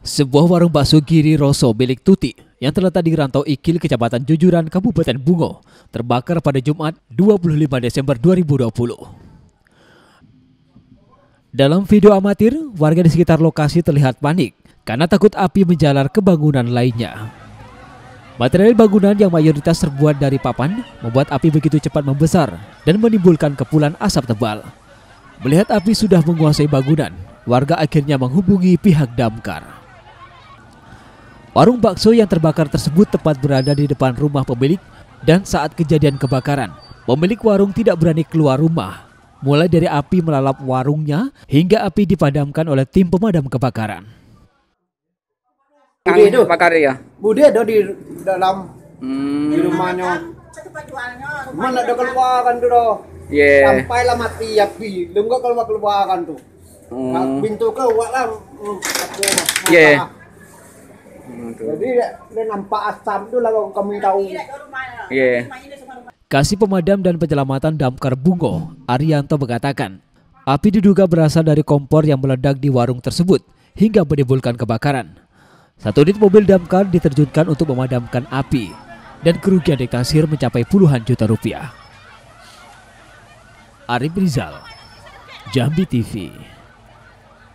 Sebuah warung bakso Giri Rosso milik Tuti yang terletak di Rantau Ikil, Kecamatan Jujuran, Kabupaten Bungo, terbakar pada Jumat 25 Desember 2020. Dalam video amatir, warga di sekitar lokasi terlihat panik karena takut api menjalar ke bangunan lainnya. Material bangunan yang mayoritas terbuat dari papan membuat api begitu cepat membesar dan menimbulkan kepulan asap tebal. Melihat api sudah menguasai bangunan, warga akhirnya menghubungi pihak damkar. Warung bakso yang terbakar tersebut tepat berada di depan rumah pemilik dan saat kejadian kebakaran, pemilik warung tidak berani keluar rumah. Mulai dari api melalap warungnya hingga api dipadamkan oleh tim pemadam kebakaran. Budi itu bakar ya? Budi ada di dalam hmm. Kan di rumahnya. Mana ada keluar kan tuh? Yeah. Sampai lah mati api, lu nggak keluar keluar kan tuh. Hmm. Pintu keluar lah. Hmm, yeah gitu. Jadi dia nampak asap itu lah kami tahu. Iya. Yeah. Kasih Pemadam dan Penyelamatan Damkar Bungo, Arianto mengatakan, api diduga berasal dari kompor yang meledak di warung tersebut hingga menimbulkan kebakaran. Satu unit mobil damkar diterjunkan untuk memadamkan api dan kerugian dikasir mencapai puluhan juta rupiah. Arif Rizal, Jambi TV.